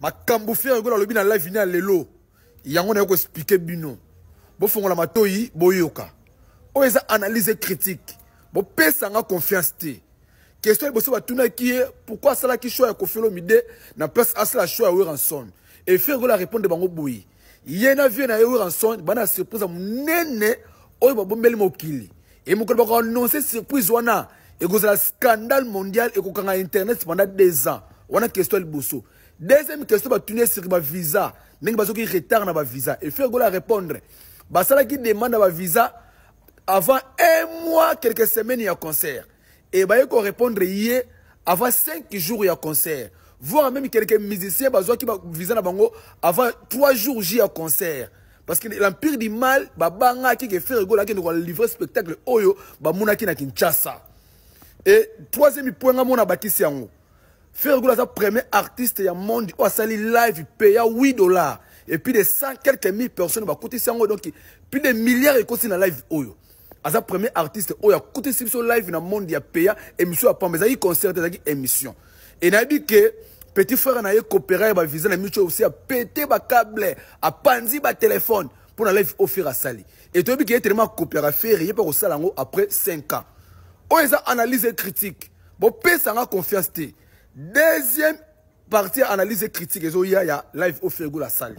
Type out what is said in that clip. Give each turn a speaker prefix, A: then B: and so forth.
A: makambo fier yango le na live ne ya lelo yango naye koexplike bino la matoi boyoka yoka. eza analyse critique bopesanga confiance te question liboso batunaki qui pourkui asalaki shoi ya kofiolomide na place asala shoi ya Et faire yango la répondre bango boye ye na vie na ye wiranson bana ya surprise ya monene oyo babombeli mokili mon mokolo bakoannonce surprise wana la scandale mondial ekokanga internet pendant des ans a question le liboso deuxième question batunie sur ba visa ndenge bazoki retard na ba visa et faire la répondre bah, qui demande na ba visa avant un mois quelques semaines il y a concert et bah, il répondre hier avant 5 jours il y a concert voire même quelques musiciens bah, qui ba visa na bango avant 3 jours j'ai un concert parce que l'empire du mal banga qui ke faire quoi là nous akende livrer spectacle oyo oh qui na kinshasa et troisième point ngamona bakisi yango Frère ça premier artiste y a monde, il a live, paya 8 dollars. Et puis des 100 quelques mille personnes, va coûter Donc, plus de milliards, il coûte dans live. Oyo. Oh, ça premier artiste, il a coûté si live dans le monde, il a payé, émission à prendre. Mais ça, il concert, il émission. Et n'a dit que, petit frère, n'a coopéré, il a visé la mutuelle aussi, à péter ba câble, à panzi, ba téléphone, pour la live offrir à Sali. Et tu as dit qu'il est tellement coopéré, il y a pas au salango après 5 ans. est oh, ça, analyse critique. Bon, paix, ça, confiance, Deuxième partie analyse et critique, il y a live au Fergo la salle.